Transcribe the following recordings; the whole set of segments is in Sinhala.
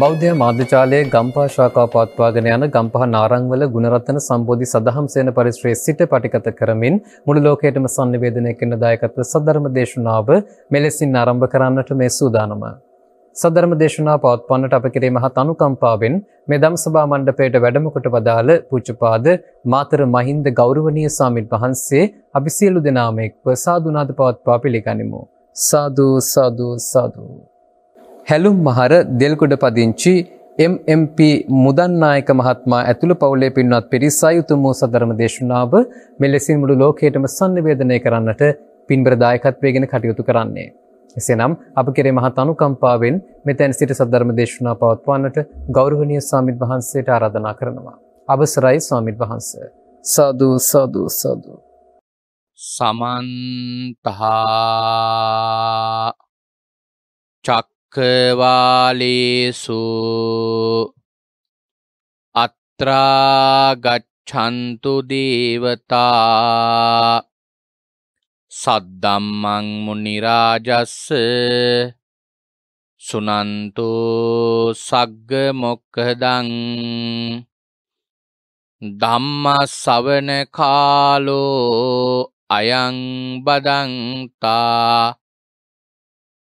බෞද්ධ මාධ්‍යචාලයේ ගම්පා ශාකා පවත්වාගෙන යන ගම්පහ නාරංවල ගුණරත්න සම්බෝධි සදහම් සේන පරිශ්‍රයේ සිට පටිගත කරමින් මුළු ලෝකයටම sannivedanaya කරන දායකත්ව සද්ධර්ම දේශනාව මෙලෙසින් ආරම්භ කරන්නට මේ සූදානම. සද්ධර්ම දේශනාව පවත්වන්නට අප කෙරේ මහත් අනුකම්පාවෙන් මේ ධම්සභා මණ්ඩපයට වැඩම කොට වදාළ පූජ්‍යපාද මාතර මහින්ද ගෞරවනීය සාමිල් වහන්සේ අපි සියලු දෙනාම එක්ව සාදුනාද පවත්වා පිළිගනිමු. සාදු සාදු සාදු හැලුම් මහර දෙල්කුඩ පදිංචි MMP මුදන්නායක මහත්මා ඇතුළු පවුලේ පින්වත් පිරිස අයුතුම වූ සදරම දේශනාව මෙලෙසින් මුළු ලෝකයටම sannivedanaya කරන්නට පින්බර දායකත්වයේගෙන කටයුතු කරන්නේ. එසේනම් අප කෙරේ මහත් අනුකම්පාවෙන් මෙතැන් සිට සදරම දේශනාව පවත්වන්නට ගෞරවනීය ස්වාමින් වහන්සේට ආරාධනා කරනවා. අවසරයි ස්වාමින් වහන්සේ. සාදු සාදු සාදු සමන්තහා චක් භික්කවාලේසු අත්‍රාගච්ඡන්තු දේවතා සද්දම්මං මුනිරාජස්ස සුනන්තු සග්ග මොක්කදං ධම්ම සවන කාලෝ අයං බදන්තා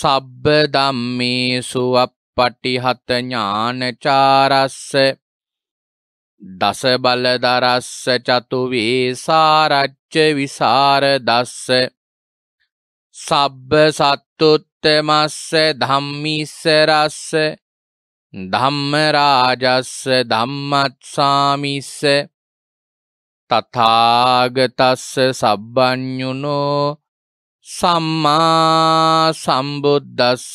සබ්බ ධම්මේසු අප්පටිහත ඥානචාරස්ස දස බලදරස්ස චතු වේසාරච්ච විසරදස්ස සබ්බ සත්තුත්තමස්ස ධම්මිස්සරස්ස ධම්ම රාජස්ස ධම්මත්සාමිස්ස තථාගතස්ස සබ්බඤුනෝ සම්මා සම්බුද්දස්ස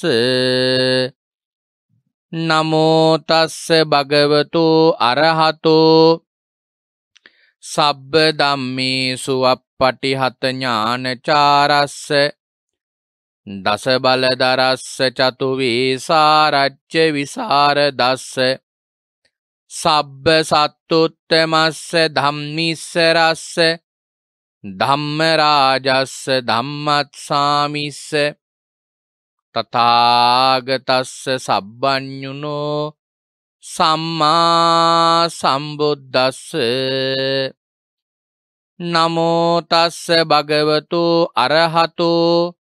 නමෝතස්ස භගවතු අරහතෝ සබ්බ දම්මේසු අපපටිහත ඥානචාරස්ස දස බලදරස්ස චතුවේසාරච්ච විසාරදස්ස සබ්බ සත්තුත්තමස්ස ධම්මිස්සරස්ස ධම්මරාජස්ස ධම්මත්සාමිස්ස තතාගතස්ස සබ්බ්ඥුනෝ සම්මා සම්බුද්ධස්ස නමෝතස්ස භගවතු අරහතෝ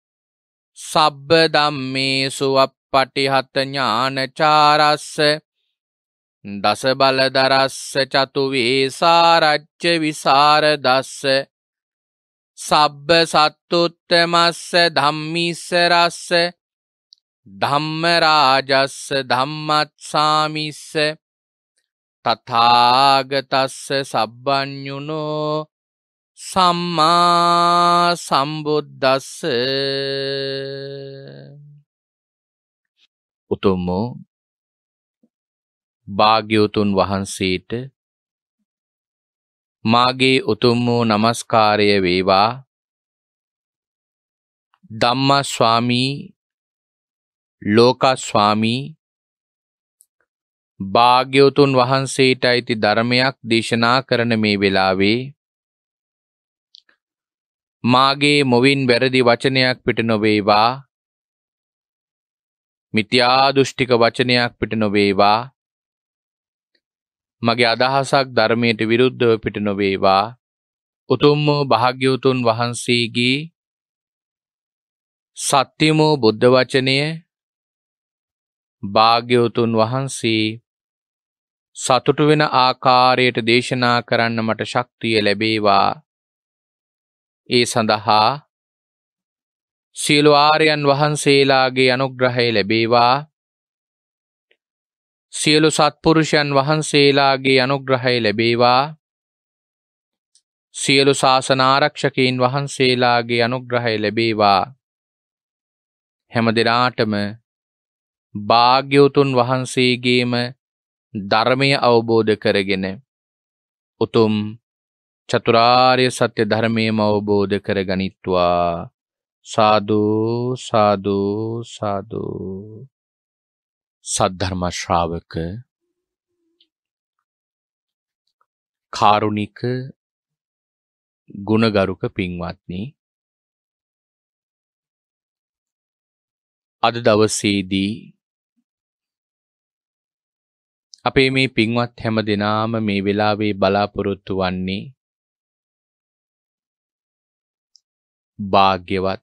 සබ්බ දම්මේ සුවප් පටිහත ඥානචාරස්ස දස බලදරස්ස චතුවේසාරච්ච විසාරදස්ස සබ්බ සත්තුත්තමස්ස ධම්මිස්ස රස්ස ධම්ම රාජස්ස ධම්මත්සාමිස්ස තථාගතස්ස සබ්බඤුනෝ සම්මා සම්බුද්දස්ස උතුම් භාග්‍යවතුන් වහන්සේට මාගේ උතුම් වූ নমස්කාරය වේවා ධම්මස්වාමී ලෝකස්වාමී භාග්‍යවතුන් වහන්සේට අයිති ධර්මයක් දේශනා කරන මේ වෙලාවේ මාගේ මොවින් වැරදි වචනයක් පිට නොවේවා මිත්‍යා දෘෂ්ටික වචනයක් පිට නොවේවා මගේ අදහසක් ධර්මයට විරුද්ධව පිට නොවේවා උතුම් වූ භාග්‍යවතුන් වහන්සේගේ සත්‍යම බුද්ධ වචනය භාග්‍යවතුන් වහන්සේ සතුටු වෙන ආකාරයට දේශනා කරන්න මට ශක්තිය ලැබේවා ඒ සඳහා සියලු ආර්යයන් වහන්සේලාගේ අනුග්‍රහය ලැබේවා සියලු සත්පුරුෂයන් වහන්සේලාගේ අනුග්‍රහය ලැබේවා සියලු ශාසනාරක්ෂකයන් වහන්සේලාගේ අනුග්‍රහය ලැබේවා හැම දෙනාටම භාග්‍යවතුන් වහන්සේගේම ධර්මය අවබෝධ කරගෙන උතුම් චතුරාර්ය සත්‍ය ධර්මයම අවබෝධ කරගනිත්වා සාදු සාදු සාදු සද්ධර්ම ශ්‍රාවක කාරුණික ගුණගරුක පින්වත්නි අද දවසේදී අපේ මේ පින්වත් හැම දෙනාම මේ වෙලාවේ බලාපොරොත්තු වන්නේ භාග්‍යවත්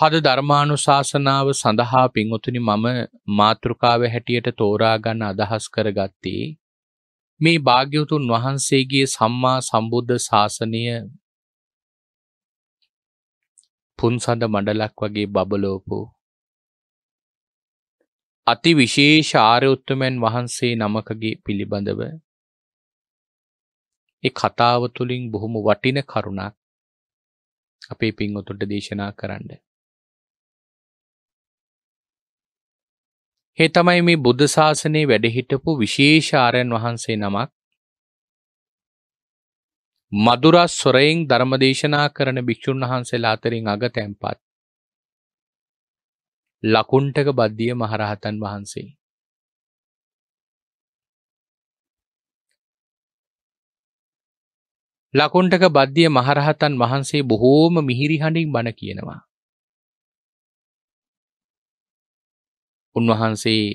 හද ධර්මාණු ශාසනාව සඳහා පිංවතුනි මම මාතෘකාව හැටියට තෝරාගන්න අදහස් කරගත්තේ මේ භාග්‍යවතුන් වහන්සේගේ සම්මා සම්බුද්ධ ශාසනය පුන්සඳ මඩලක් වගේ බබලෝපු අති විශේෂ ආරයුත්තමයන් වහන්සේ නමකගේ පිළිබඳව ඒ කතාව තුළින් බොහොම වටින කරුණක් අපේ පින්වතුන්ට දේශනා කරන්න. ඒ තමයි මේ බුද්ධ ශාසනයේ වැඩහිටපු විශේෂාරයන් වහන්සේ නමක් මදුරා ස්වරයෙන් ධර්මදේශනා කරන භික්‍ෂූන් වහන්සේලා අතරින් අග තැන්පත් ලකුණ්ටක බද්ධිය මහරහතන් වහන්සේ. ලකුණ්ටක බද්ධිය මහරහතන් වහන්සේ බොහෝම මිහිරිහඬින් බණ කියනවා. උන්වහන්සේ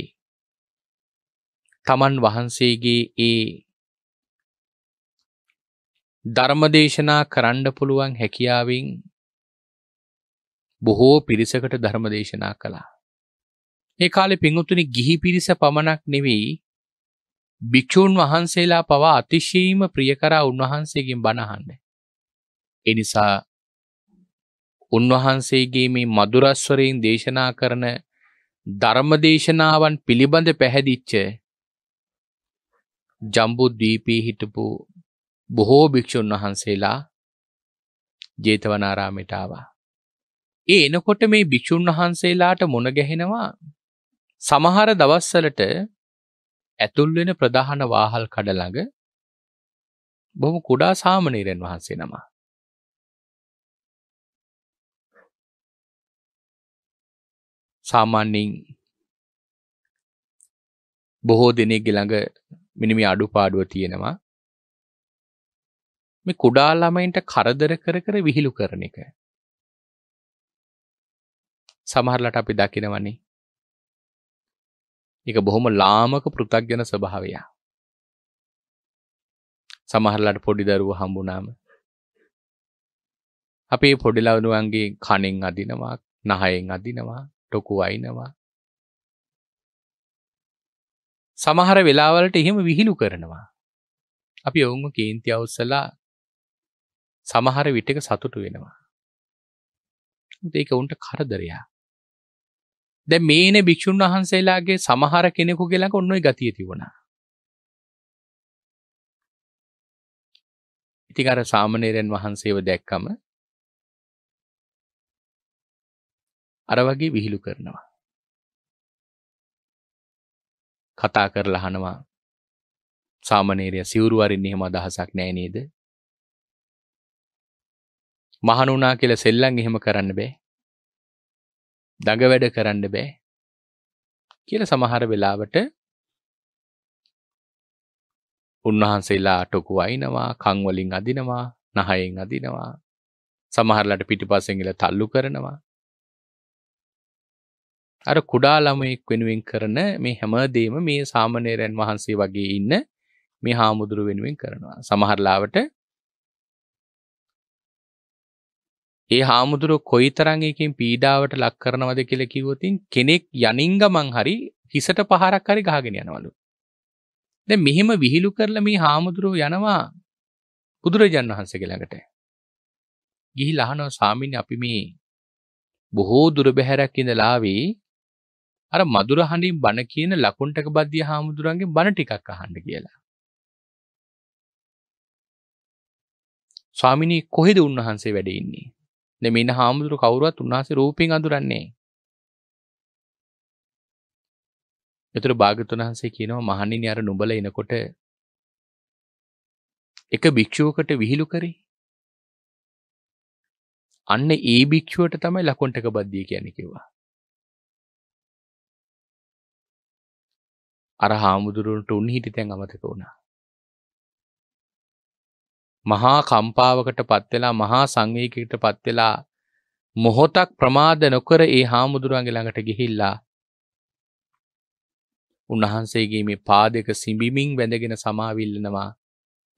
තමන් වහන්සේගේ ඒ ධර්මදේශනා කරන්න පුළුවන් හැකියාවෙන් බොහෝ පිරිසකට ධර්මදේශනා කළා. ඒ කාලේ පිඟුතුනි ගිහි පිරිස පමණක් නෙවෙයි භික්ෂූන් වහන්සේලා පවා අතිශයීම ප්‍රිය කරා උන්වහන්සේගෙන් බණහන්න. ඒ නිසා උන්වහන්සේගේ මේ මధుරස්වරයෙන් දේශනා කරන ධර්මදේශනාවන් පිළිබඳ පැහැදිච්ච ජම්බුද්වීපී හිටපු බොහෝ භික්‍ෂූන් වහන්සේලා ජේතවනාරාමයට ආවා. ඒ එනකොට මේ භික්‍ෂූන් වහන්සේලාට මොන ගැහෙනවා සමහර දවස්සලට ඇතුල්වෙන ප්‍රධාන වාහල් කඩ ළඟ බොහොම කුඩා සාමණේරයන් වහන්සේ නමා. සාමාන්‍යයෙන් බොහෝ දෙනෙක්ගේ ළඟ මිනිමි අඩුපාඩුව තියෙනවා මේ කුඩා ළමයින්ට කරදර කර කර විහිළු කරන එක. සමහරලට අපි දකිනවනේ. ඒක බොහොම ලාමක පෘථග්ජන ස්වභාවය. සමහරලට පොඩි දරුවෝ හම්බුනාම අපේ පොඩි ලවණුවන්ගේ කණෙන් අදිනවා, නහයෙන් අදිනවා, ටොකු අයිනවා සමහර වෙලාවලට එහෙම විහිළු කරනවා අපි ඔවුන්ව කේන්ති අවස්සලා සමහර විටක සතුටු වෙනවා ඒක උන්ට කරදරයා දැ මේන භික්‍ෂූන් වහන්සේලාගේ සමහර කෙනෙකු ගෙලක ඔන්නොයි ගතිය තිබුණා ඉතිකර සාමනේරයන් වහන්සේව දැක්කම අර වගේ විහිළු කරනවා. කතා කරලා අහනවා සාමණේරය සිවුරු වරින් එහෙම අදහසක් නෑ නේද? මහණුණා කියලා සෙල්ලම් එහෙම කරන්න බෑ. දඟ වැඩ කරන්න බෑ. කියලා සමහර වෙලාවට උන්වහන්සේලා අටකු අයිනවා, කන් වලින් අදිනවා, නහයෙන් අදිනවා. සමහරලාට පිටිපස්සෙන් ඉල තල්ලු කරනවා. අර කුඩා ළමයෙක් වෙනුවෙන් කරන මේ හැමදේම මේ සාමණේරයන් වහන්සේ වගේ ඉන්න මේ හාමුදුරු වෙනුවෙන් කරනවා. සමහරලාවට ඒ හාමුදුරු කොයි තරංගයකින් පීඩාවට ලක් කරනවද කියලා කිව්වොතින් කෙනෙක් යනින් ගමන් හරි හිසට පහරක් හරි ගහගෙන යනවලු. දැන් මෙහෙම විහිළු කරලා මේ හාමුදුරුව යනවා බුදුරජාන් වහන්සේගේ ළඟට. ගිහිලා අහනවා ස්වාමීනි අපි මේ බොහෝ දුර බැහැරක් ඉඳලා ආවේ අර මදුරහණින් බණ කියන ලකුණ්ඩක බද්දිය හාමුදුරන්ගේ බණ ටිකක් අහන්න කියලා. ස්වාමිනී කොහෙද උන්වහන්සේ වැඩ ඉන්නේ? මෙන්න හාමුදුරු කවුරුවත් උන්වහන්සේ රූපෙන් අඳුරන්නේ. එතකොට භාග්‍යතුන් වහන්සේ කියනවා මහණෙනි අර නුඹල එනකොට එක භික්ෂුවකට විහිළු කරේ. අන්න ඒ භික්ෂුවට තමයි ලකුණ්ඩක බද්දිය කියන්නේ කිව්වා. අර හාමුදුරුවන්ට උන්හිටි තැන් අමතක වුණා. මහා කම්පාවකට පත්වෙලා මහා සංවේගයකට පත්වෙලා මොහොතක් ප්‍රමාද නොකර ඒ හාමුදුරුවන්ගේ ළඟට ගිහිල්ලා උන්වහන්සේගේ මේ පාදක සිඹිමින් වැඳගෙන සමාවිල්ලනවා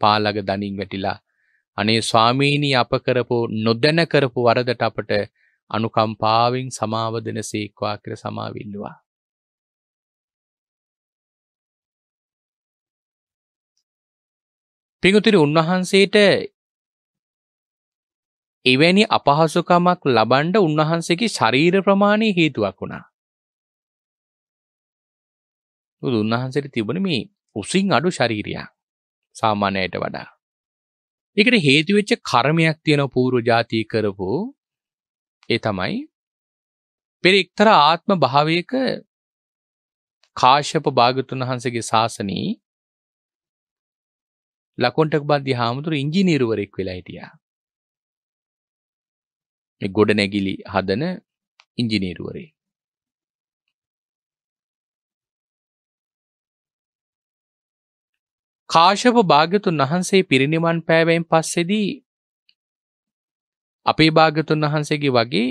පාළග දණින් වැටිලා අනේ ස්වාමීනි අප කරපු නොදැන කරපු වරදට අපට අනුකම්පාවෙන් සමාව දෙනසේක්වා කියලා සමාවිල්ලුවා පිඟුතුනි උන්වහන්සේට එවැනි අපහසුකමක් ලබන්න උන්වහන්සේගේ ශරීර ප්‍රමාණය හේතුවක් වුණා. උන්වහන්සේට තිබුණ මේ උසින් අඩු ශරීරයක් සාමාන්‍යයට වඩා. ඒකට හේතු වෙච්ච කර්මයක් තියෙන පූර්ව જાති කරපු ඒ තමයි පෙර එක්තරා ආත්ම භාවයක කාශ්‍යප භාගතුන් වහන්සේගේ ශාසනයේ ලකොන්ටක බද්ධි හාමුදුරු ඉංජිනීරුවරෙක් වෙලා හිටියා. මේ ගොඩනැගිලි හදන ඉංජිනීරුවරේ. කාශප භාග්‍යතුන් වහන්සේ පිරිනිවන් පෑවෙන් පස්සේදී අපේ භාග්‍යතුන් වහන්සේගේ වගේ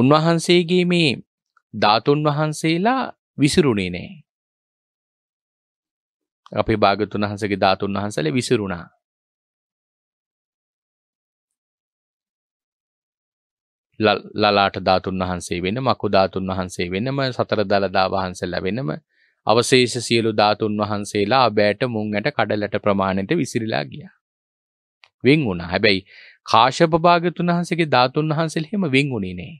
උන්වහන්සේගේ මේ ධාතුන් වහන්සේලා විසිරුණේ නැහැ. අපේ භාගතුන් වහන්සගේ ධාතුන් වහන්සල විසිරුණා ලලාට ධාතුන් වහන්සේ වෙන මකු ධාතුන් වහන්සේ වෙනම සතර දළදා වහන්සල්ලා වෙනම අවශේෂ සියලු ධාතුන් වහන්සේලා අබෑට මුං ඇට කඩලට ප්‍රමාණයට විසිරිලා ගියා වෙන් වුණා හැබැයි කාශප භාගතුන් වහන්සේගේ ධාතුන් වහන්සේලා එහෙම වෙන් වුණේ නෑ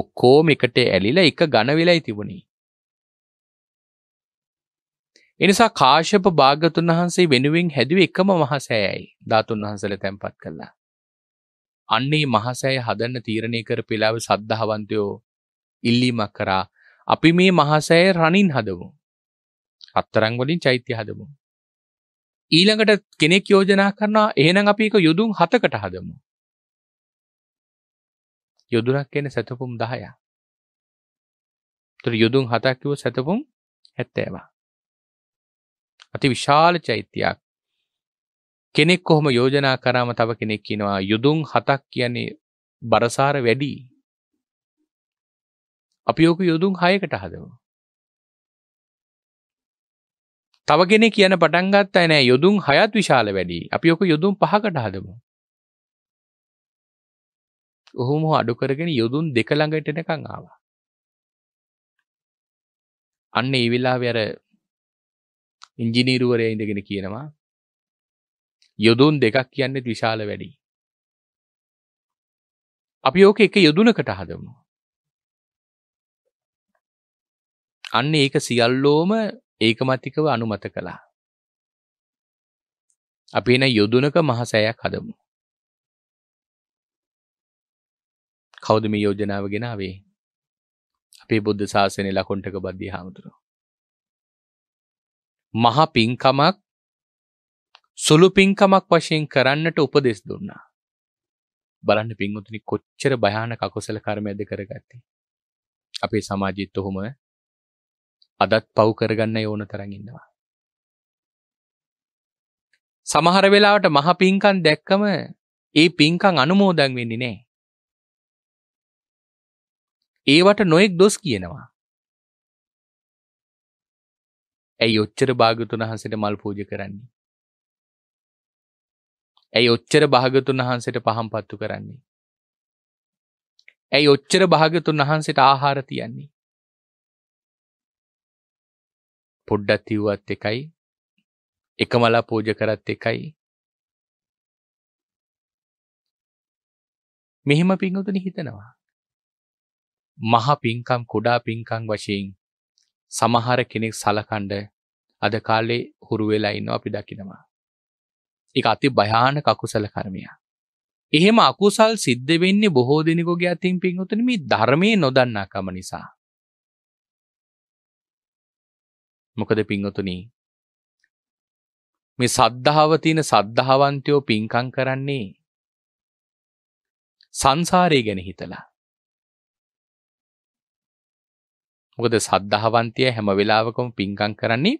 ඔක්කොම එකට ඇලිලා එක ඝන වෙලයි තිබුණේ එනිසා කාශප භාගතුන් වහන්සේ වෙනුවෙන් හැදුව එකම මහසෑයයි ධාතුන් වහන්සල තැන්පත් කළා. අන්නේ මහසෑය හදන්න තීරණය කර පෙලාව සද්ධහවන්තයෝ ඉල්ලීමක් කරා අපි මේ මහසෑය රණින් හදමු. අත්තරංවලින් චෛත්‍ය හදමු. ඊළඟට කෙනෙක් යෝජනා කරනවා එහෙනම් අපි එක යුදුන් හතකට හදමු. යොදුනක් එන සැතපුම් දහය. තුර යුදුන් හතක් කිව සැතපුම් හැත්තෑවා. අති විශාල චෛත්‍යයක් කෙනෙක් කොහොම යෝජනා කරාම තව කෙනෙක් කියනවා යුදුන් හතක් කියන්නේ බරසාර වැඩි අපි යෝක යුදුන් හයකට හදමු තව කෙනෙක් කියන පටන් ගත්තා නෑ යොදුන් හයත් විශාල වැඩි අපි ඔක යොදුන් පහකට හදමු ඔහුම අඩු කරගෙන යොදුන් දෙක ළඟට එනකන් ආවා. අන්න ඒ වෙලාවේ අර ඉංජිනීරුවරය ඉඳගෙන කියනවා යොදුන් දෙකක් කියන්නෙත් විශාල වැඩි. අපි ඕක එක යොදුනකට හදමු. අන්න ඒක සියල්ලෝම ඒකමතිකව අනුමත කළා. අපි එන යොදුනක මහසෑයක් හදමු. කවුද මේ යෝජනාව ගෙනාවේ? අපේ බුද්ධ ශාසනයේ ලකොණ්ඩක බද්දී හාමුදුරුවෝ. මහා පිංකමක් සුළු පිංකමක් වශයෙන් කරන්නට උපදෙස් දුන්නා. බලන්න පින්වතුනි කොච්චර භයානක අකුසල කර්මයක්ද කරගත්තේ. අපේ සමාජෙත් ඔහොම අදත් පව් කරගන්න ඕන තරම් ඉන්නවා. සමහර වෙලාවට මහ පිංකම් දැක්කම ඒ පිංකම් අනුමෝදන් වෙන්නේ නැහැ. ඒවට නොයෙක් දොස් කියනවා. ඇයි ඔච්චර භාගතුන් වහන්සට මල් පූජ කරන්නේ. ඇයි ඔච්චර භාගතුන් වහන්සට පහම් පත්තු කරන්නේ. ඇයි ඔච්චර භාගතුන් වහන්සට ආහාර තියන්නේ. පොඩ්ඩත් තිව්වත් එකයි එක මලා පූජ කරත් එකයි මෙහෙම පින්වතුන හිතනවා මහ පින්කම් කොඩා පින්කං වශයෙන් සමහර කෙනෙක් සලකණ්ඩ අද කාලේ හුරු වෙලා ඉන්න අපි දකිනවා. එක අති භයාන කකුසල කර්මයා. එහෙම අකුසල් සිද්ධ වෙන්නේ බොහෝ දෙනෙකුගේ අතින් පින්වතුනි මේ ධර්මයේ නොදන්නාකම නිසා. මොකද පින්වතුනි මේ සද්ධාව තියෙන සද්ධාවන්තයෝ පින්කම් කරන්නේ සංසාරය ගැන හිතලා. මොකද සද්ධාවන්තය හැම වෙලාවකම පිංකම් කරන්නේ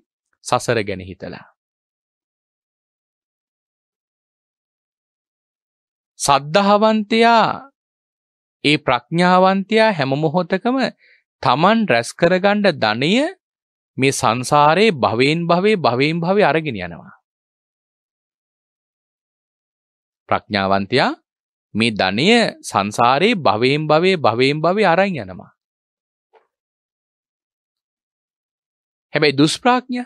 සසර ගැන හිතලා. සද්ධාවන්තයා ඒ ප්‍රඥාවන්තයා හැම මොහොතකම Taman රැස් කරගන්න ධනය මේ සංසාරේ භවෙන් භවේ භවෙන් භවේ අරගෙන යනවා. ප්‍රඥාවන්තයා මේ ධනය සංසාරේ භවයෙන් භවේ භවයෙන් භවේ අරන් යනවා. හැබැයි දුෂ්ප්‍රාඥ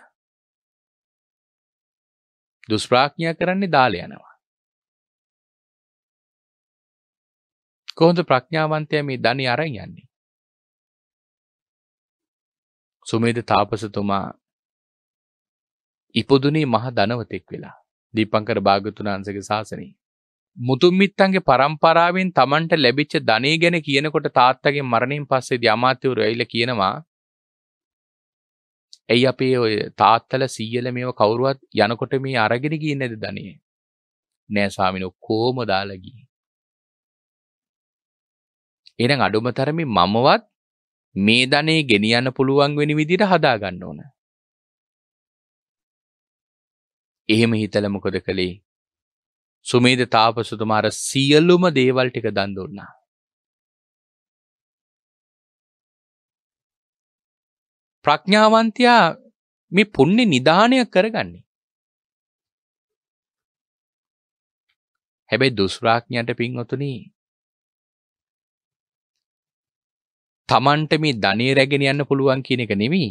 දුෂ්ප්‍රාඥය කරන්නේ දාල යනවා. කොහොඳ ප්‍රඥාවන්තය මේ ධනි අරන් යන්නේ. සුමේද තාපසතුමා ඉපදුනේ මහ ධනවතෙක් වෙලා දීපංකර භාගතුනාන්සගේ ශාසනය. මුතුන් මිත්තන්ගේ පරම්පරාවෙන් Tamanට ලැබිච්ච ධනෙ ගැන කියනකොට තාත්තගේ මරණයෙන් පස්සේ අමාත්‍යවරු ඇවිල්ලා කියනවා ඇයි අපේ ඔය තාත්තල සීයල මේව කවුරුවත් යනකොට මේ අරගෙන ගියේ නැද ධනිය නෑ ස්වාමීනි ඔක්කොම දාලා ගියේ එහෙනම් අඩුම තරමේ මමවත් මේ ධනේ ගෙනියන්න පුළුවන් වෙන විදිහට හදා ගන්න ඕන එහෙම හිතලා මොකද කළේ සුමේද තාපසතුමා අර සියලුම දේවල් ටික දන් දුන්නා ප්‍රඥාවන්තයා මේ පුණ්‍ය නිදාණය කරගන්නේ. හැබැයි දුස්රාඥයන්ට පින්වතුනි තමන්ට මේ ධනෙ රැගෙන යන්න පුළුවන් කියන එක නෙමෙයි.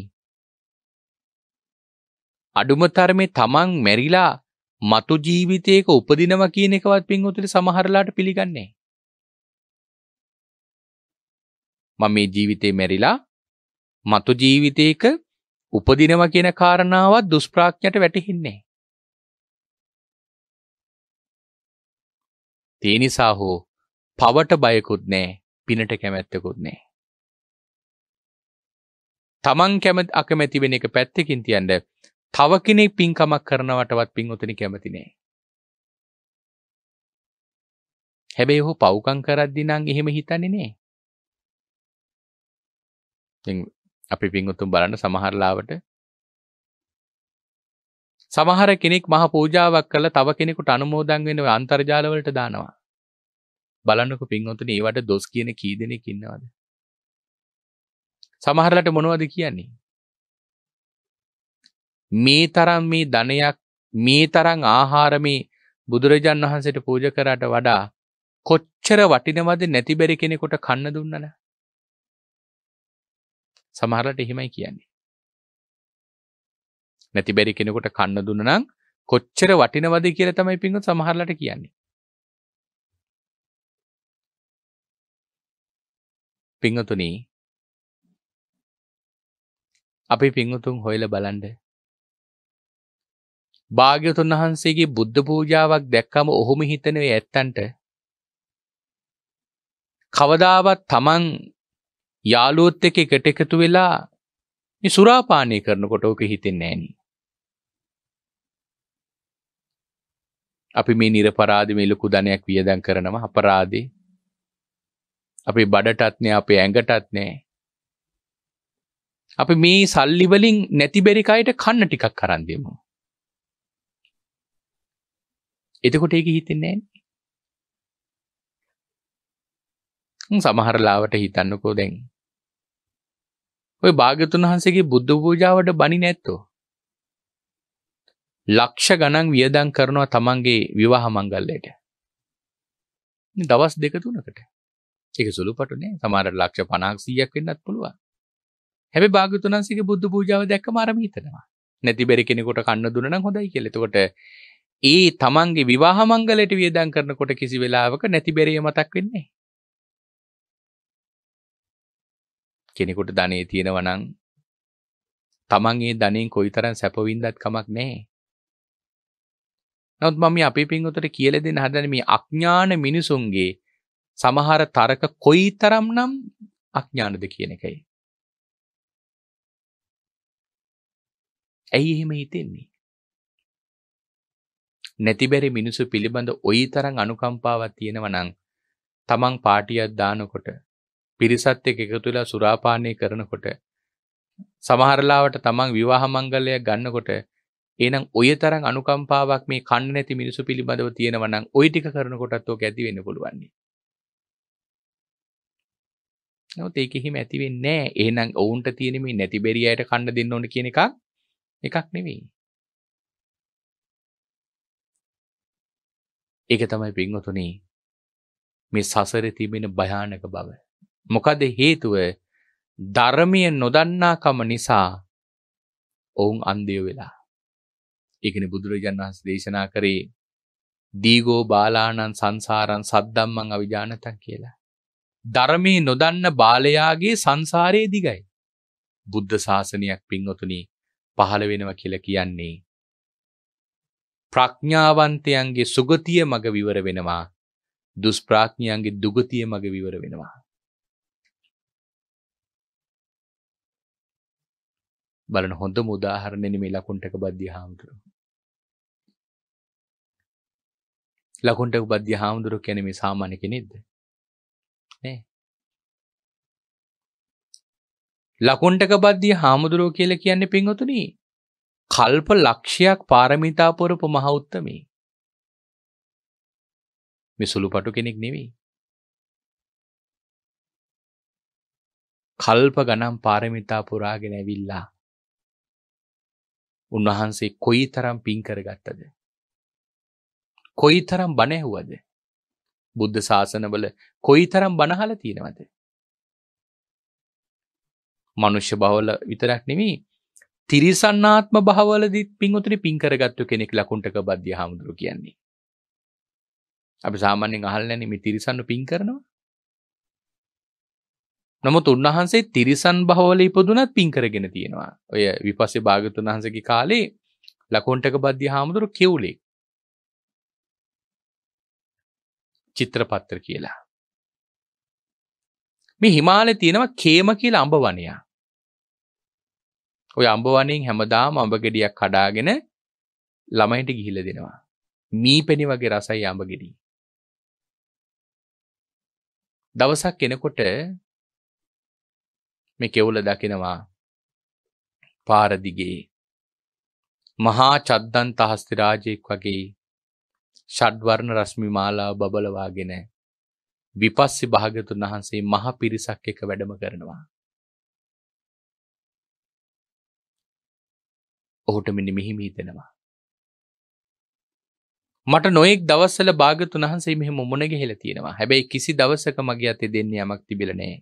අඩුම තරමේ තමන් මැරිලා මතු ජීවිතයක උපදිනවා කියන එකවත් පින්වතුනි සමහරලාට පිළිගන්නේ මම මේ ජීවිතේ මැරිලා මතු ජීවිතයක උපදිනවා කියන කාරණාවත් දුෂ්ප්‍රාඥයට වැටහින්නේ ඒ නිසා හෝ පවට බයකුත් නැහැ පිනට කැමැත්තකුත් නැහැ තමන් කැමති අකමැති වෙන එක පැත්තකින් තියන්න තව කෙනෙක් පින්කමක් කරනවටවත් පින් උතන කැමති නැහැ හැබැයි ඔහු පව්කම් කරද්දී නම් එහෙම හිතන්නේ නැහැ අපි පින්වුතුන් බලන්න සමහරලාවට සමහර කෙනෙක් මහ පූජාවක් කළ තව කෙනෙකුට අනුමෝදන් වෙන අන්තර්ජාලවලට දානවා. බලන්නක පින්වතුන ඒවට දොස් කියන කී දෙනෙක් ඉන්නවද. සමහරලට මොනවද කියන්නේ. මේ තරම් මේ ධනයක් මේ තරං ආහාර මේ බුදුරජන් වහන්සට පූජ කරට වඩා කොච්චර වටිනවද නැතිබැරි කෙනෙකුට කන්න දුන්නන සමහරලට එහෙමයි කියන්නේ. නැති බැරි කෙනෙකුට කන්න දුන්න නම් කොච්චර වටිනවද කියලා තමයි පින්වත් සමහරලට කියන්නේ. පිංහතුනි අපි පිංහතුන් හොයල බලන්ඩ භාග්‍යතුන් වහන්සේගේ බුද්ධ පූජාවක් දැක්කම ඔහොම හිතනවේ ඇත්තන්ට කවදාවත් තමන් යාළුවොත් එක්ක එකට එකතු වෙලා මේ සුරාපානය කරනකොට ඔක හිතෙන්නේ නෑනේ. අපි මේ නිර්පරාදි මේ ලොකු ධනයක් වියදම් කරනවා අපරාදේ. අපේ බඩටත් නෑ අපේ ඇඟටත් නෑ. අපි මේ සල්ලි වලින් නැති බැරි කයට කන්න ටිකක් කරන් දෙමු. එතකොට ඒක හිතෙන්නේ නෑනේ. සමහර ලාවට හිතන්නකෝ දැන් ඔය භාගතුන් වහන්සේගේ බුද්ධ පූජාවට බණි නැත්තෝ. ලක්ෂ ගණන් වියදම් කරනවා තමන්ගේ විවාහ මංගල්‍යයට. දවස් දෙක තුනකට. ඒක සුළුපටු නේ. සමහර ලක්ෂ 50ක් 100ක් වෙන්නත් පුළුවන්. හැබැයි භාගතුන් වහන්සේගේ බුද්ධ පූජාව දැක්කම අරම හිතනවා. නැති බැරි කෙනෙකුට කන්න දුන්න නම් හොඳයි කියලා. එතකොට ඒ තමන්ගේ විවාහ මංගලයට වියදම් කරනකොට කිසි වෙලාවක නැති බැරිය මතක් වෙන්නේ කෙනෙකුට ධනෙ තියෙනවා නම් තමන් ඒ ධනෙන් කොයිතරම් සැප වින්දත් කමක් නැහැ. නමුත් මම මේ අපේ පින්වතට කියලා දෙන්න හදන මේ අඥාන මිනිසුන්ගේ සමහර තරක කොයිතරම්නම් අඥානද කියන එකයි. ඇයි එහෙම හිතෙන්නේ? නැතිබැරි මිනිසු පිළිබඳ ওই තරම් අනුකම්පාවක් තියෙනවා නම් තමන් පාටියක් දානකොට පිරිසත් එක්ක එකතු වෙලා සුරාපානය කරනකොට සමහරලාවට තමන් විවාහ මංගල්‍යයක් ගන්නකොට එහෙනම් ඔය තරම් අනුකම්පාවක් මේ කන්න නැති මිනිසු පිළිබඳව තියෙනවා නම් ওই ටික කරනකොටත් ඔක ඇති වෙන්න පුළුවන්. නමුත් ඒක හිම ඇති වෙන්නේ නැහැ. එහෙනම් ඔවුන්ට තියෙන මේ නැති බෙරියයට කන්න දෙන්න ඕන කියන එක එකක් නෙවෙයි. ඒක තමයි පින්වතුනි මේ සසරේ තිබෙන භයානක බව. මොකද හේතුව ධර්මය නොදන්නාකම නිසා ඔවුන් අන්දයෝ වෙලා. ඒකනේ බුදුරජාණන් වහන්සේ දේශනා කරේ දීගෝ බාලාණන් සංසාරං සද්දම්මං අවිජානතං කියලා. ධර්මයේ නොදන්න බාලයාගේ සංසාරයේ දිගයි. බුද්ධ ශාසනයක් පින්වතුනි පහළ වෙනවා කියලා කියන්නේ ප්‍රඥාවන්තයන්ගේ සුගතිය මග විවර වෙනවා දුෂ්ප්‍රඥයන්ගේ දුගතිය මග විවර වෙනවා බලන හොඳ මුදාහරණෙන මේ ලකුණටක බද්ධ හාමුදුරු. ලකුණටක බද්ධ හාමුදුරු කැන මේ සාමාන්‍ය කෙනෙක්ද නෑ ලකුණටක බද්ධ හාමුදුරුව කියල කියන්න පින්වතුන කල්ප ලක්ෂයක් පාරමිතාපොරපු මහෞත්තමී මිසුළු පටු කෙනෙක් නෙවී කල්ප ගනම් පාරමිතා පුරාගෙන ඇවිල්ලා උන්වහන්සේ කොයි තරම් පින් කරගත්තද. කොයි තරම් බණැහුවද. බුද්ධ ශාසනවල කොයි තරම් බණහල තියෙනවද. මනුෂ්‍ය බවල විතරක් නෙමී තිරිසන්නාත්ම භවලදිත් පින්වතුනි පින් කරගත්තු කෙනෙක් ලකුණ්ටක බද්ධ හාමුදුරු කියන්නේ. අපි සාමාන්‍යයෙන් අහලා නැනේ මේ තිරිසන්නු පින් කරනවා. නමුත් උන්වහන්සේ තිරිසන් භවල ඉපදුනත් පින් කරගෙන තියෙනවා. ඔය විපස්සේ භාගතුන් වහන්සේගේ කාලේ ලකොණ්ඨක බද්දි හාමුදුරු කිව්ලේ. චිත්‍රපත්‍ර කියලා. මේ හිමාලේ තියෙනවා කේම කියලා අඹ වනයක්. ඔය අඹ වනයෙන් හැමදාම අඹ ගෙඩියක් කඩාගෙන ළමයින්ට ගිහිල්ලා දෙනවා. මීපෙනි වගේ රසයි අඹ ගෙඩිය. දවසක් එනකොට මේ කෙවුල දකිනවා පාර දිගේ මහා චද්දන් තහස්ති රාජෙක් වගේ ෂඩ්වර්ණ රශ්මි මාලාව බබලවාගෙන විපස්සි භාගතුන් වහන්සේ මහ පිරිසක් එක වැඩම කරනවා. ඔහුට මෙන්න මෙහිම හිතෙනවා. මට නොයෙක් දවස්සල භාගතුන් වහන්සේ මෙහෙම මුණ ගිහිලා තියෙනවා. හැබැයි කිසි දවසක මගේ අතේ දෙන්නේ යමක් තිබිලා නැහැ.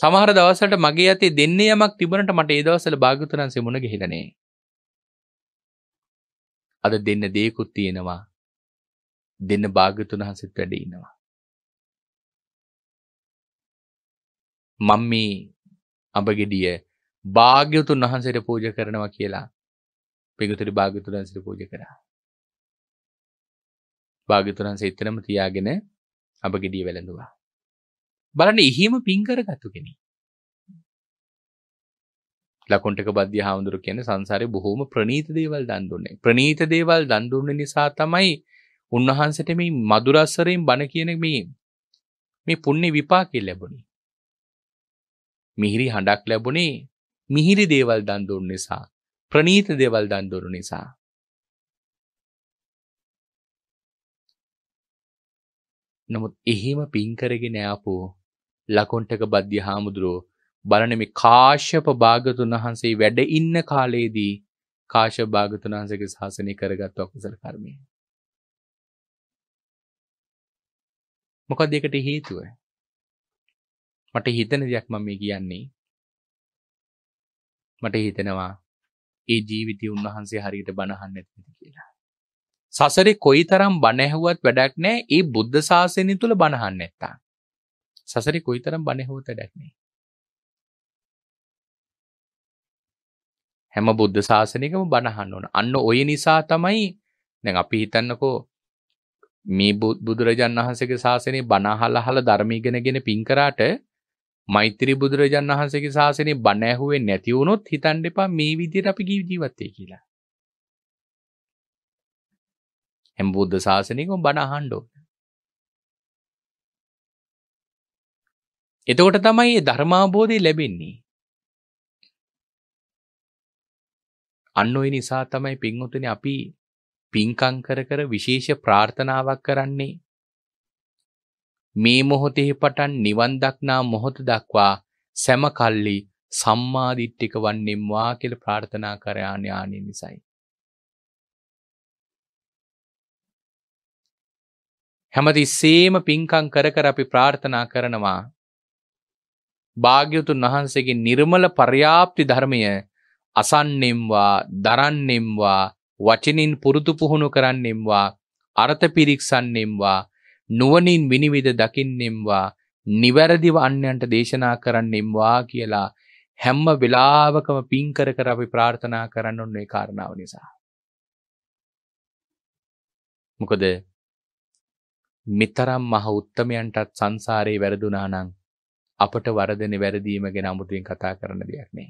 සමහර දවසට මගේ ඇති දෙන්න යමක් තිබනට මට ඒ දවසල භාගතුනන්සේ මුණ ගහිලනේ. අද දෙන්න දේකුත් තියෙනවා දෙන්න භාගතුන් වහන්සෙත් වැඩ ඉන්නවා. මම මේ අඹගෙඩිය භාග්‍යවතුන් වහන්සේට පූජා කරනවා කියලා පිඟුතුනි භාග්‍යවතුන් වහන්සේට පූජා කරා. භාග්‍යවතුන් වහන්සේ එතනම තියාගෙන අඹගෙඩිය වැළඳුවා. බලන්න එහෙම පින්කර ගත්තු කෙනෙක්. ලකුණ්ඩක බද්දිය හාමුදුරු කියන්නේ සංසාරේ බොහෝම ප්‍රනීත දේවල් දන් දුන්නේ. ප්‍රනීත දේවල් දන් දුන්න නිසා තමයි උන්වහන්සේට මේ මధుරස්සරයෙන් බණ කියන මේ මේ පුණ්‍ය විපාකේ ලැබුණේ. මිහිරි හඬක් ලැබුණේ මිහිරි දේවල් දන් දුන්න නිසා, ප්‍රනීත දේවල් දන් දුන්න නිසා. නමුත් එහෙම පින් කරගෙන ආපෝ ලකොන්ටක බද්ධ හාමුදුරුවෝ බලන මේ කාශ්‍යප භාගතුන් වහන්සේ වැඩ ඉන්න කාලයේදී කාශ භාගතුන් වහන්සේගේ ශාසනය කරගත්තු අකුසල කර්මය. මොකද ඒකට හේතුව? මට හිතෙන දෙයක් මම මේ කියන්නේ. මට හිතෙනවා ඒ ජීවිතය උන්වහන්සේ හරියට බණ අහන්නේ නැති කියලා. සසරේ කොයිතරම් බණ ඇහුවත් වැඩක් නැහැ. ඒ බුද්ධ ශාසනය තුල බණ අහන්නේ නැත්නම්. සසරි කොයිතරම් බණහෝත ඩැක්නේ හැම බුද්ධ ශාසනයකම බණහන්න ඕන අන්න ඔය නිසා තමයි දැන් අපි හිතන්නකෝ මේ බුදුරජාණන් වහන්සේගේ ශාසනය බණහල අහලා ධර්ම ඉගෙනගෙන පින් කරාට මෛත්‍රී බුදුරජාණන් වහන්සේගේ ශාසනය බණ ඇහුවේ නැති වුණොත් හිතන්න එපා මේ විදිහට අපි ජීවත් වෙයි කියලා. හැම බුද්ධ ශාසනයකම බණ අහන්න ඕන. එතකොට තමයි මේ ධර්මාබෝධය ලැබෙන්නේ. අන්න ඔය නිසා තමයි පින්වතුනි අපි පින්කම් කර කර විශේෂ ප්‍රාර්ථනාවක් කරන්නේ මේ මොහොතේ පටන් නිවන් දක්නා මොහොත දක්වා සෑම කල්ලි සම්මාදිට්ඨික වන්නේම්වා කියලා ප්‍රාර්ථනා කර ආඥානින් නිසයි හැමතිස්සෙම පින්කම් කර කර අපි ප්‍රාර්ථනා කරනවා භාග්‍යවතුන් වහන්සේගේ නිර්මල පර්‍යාප්ති ධර්මය අසන්නෙම්වා දරන්නෙම්වා වචනින් පුරුදු පුහුණු කරන්නෙම්වා අර්ථ පිරික්සන්නෙම්වා නුවණින් විනිවිද දකින්නෙම්වා නිවැරදිව අන්‍යයන්ට දේශනා කරන්නෙම්වා කියලා හැම වෙලාවකම පින් කර කර අපි ප්‍රාර්ථනා කරන්න ඕනේ කාරණාව නිසා. මොකද මෙතරම් මහ උත්තමයන්ටත් සංසාරේ වැරදුනා නම් අපට වරදෙන වැරදීම ගැන අමුතුවෙන් කතා කරන දෙයක් නේ.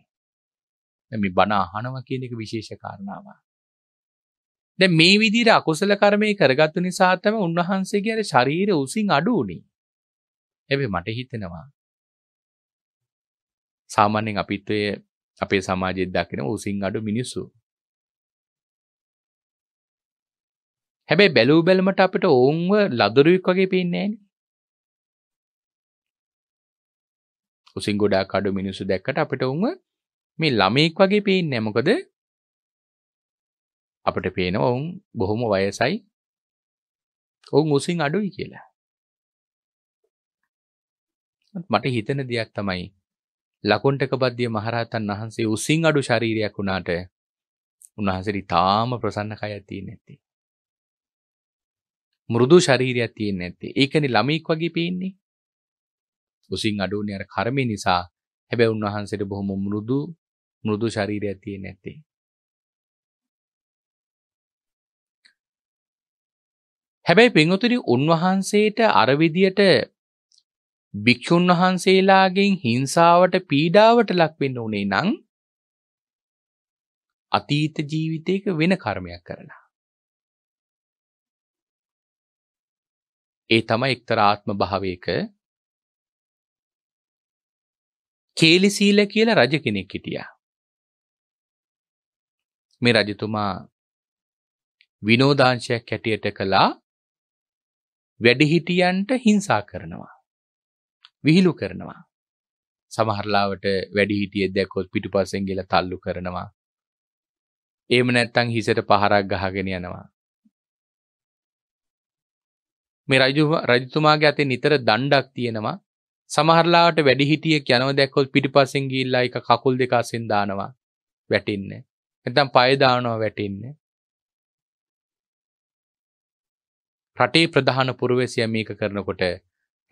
මේ බණ අහනවා කියන එක විශේෂ කාරණාවක්. දැන් මේ විදිහට අකුසල කර්මය කරගත්තු නිසා තමයි උන්වහන්සේගේ අර ශරීර උසින් අඩු වුණේ. හැබැයි මට හිතෙනවා සාමාන්‍යයෙන් අපිත් ඔය අපේ සමාජයේ දකින උසින් අඩු මිනිස්සු. හැබැයි බැලූ බැලමට අපිට ඕන්ව ලදරුවෙක් වගේ පේන්නේ නැහැ. උසින් ගොඩා කඩු මිනිසු දැක්කට අපිට උම මේ ළමයෙක් වගේ පේන්න මොකද අපට පේන ඔවුන් බොහොම වයසයි ඔවුන් උසින් අඩුයි කියලා මට හිතන දෙයක් තමයි ලකුණ්ටක බද්ධිය මහරහතන් වහන්සේ උසින් අඩු ශරීරයක් වුණාට උන්වහන්සේට තාම ප්‍රසන්න කයක් තියෙන්නේ නැති. මෘදු ශරීරයක් තියෙන්නේ නැති. ඒකනේ ළමෙක් වගේ පේන්නේ. උසින් අඩු වුණේ අර කර්මය නිසා. හැබැයි උන්වහන්සේට බොහොම මෘදු මෘදු ශරීරයක් තියෙන ඇත්තේ. හැබැයි පින්වතුනි උන්වහන්සේට අර විදියට භික්ෂුන් වහන්සේලාගෙන් හිංසාවට පීඩාවට ලක් වෙන්න උනේ නම් අතීත ජීවිතයක වෙන කර්මයක් කරලා. ඒ තමයි එක්තරා ආත්ම භාවයක කේලිසීල කියලා රජ කෙනෙක් හිටියා. මේ රජතුමා විනෝදාංශයක් හැටියට කළා වැඩිහිටියන්ට හිංසා කරනවා. විහිළු කරනවා. සමහරලාවට වැඩිහිටියෙක් දැක්කොත් පිටුපස්සෙන් ගිහලා තල්ලු කරනවා. එහෙම නැත්නම් හිසට පහරක් ගහගෙන යනවා. මේ රජු රජතුමාගේ අතේ නිතර දණ්ඩක් තියෙනවා සමහරලාට වැඩිහිටියෙක් යනව දැක්කොත් පිටිපස්සෙන් ගිහිල්ලා එක කකුල් දෙක අස්සෙන් දානවා වැටෙන්නේ. නැත්නම් පය දානවා වැටෙන්නේ. රටේ ප්‍රධාන පුරවැසියා මේක කරනකොට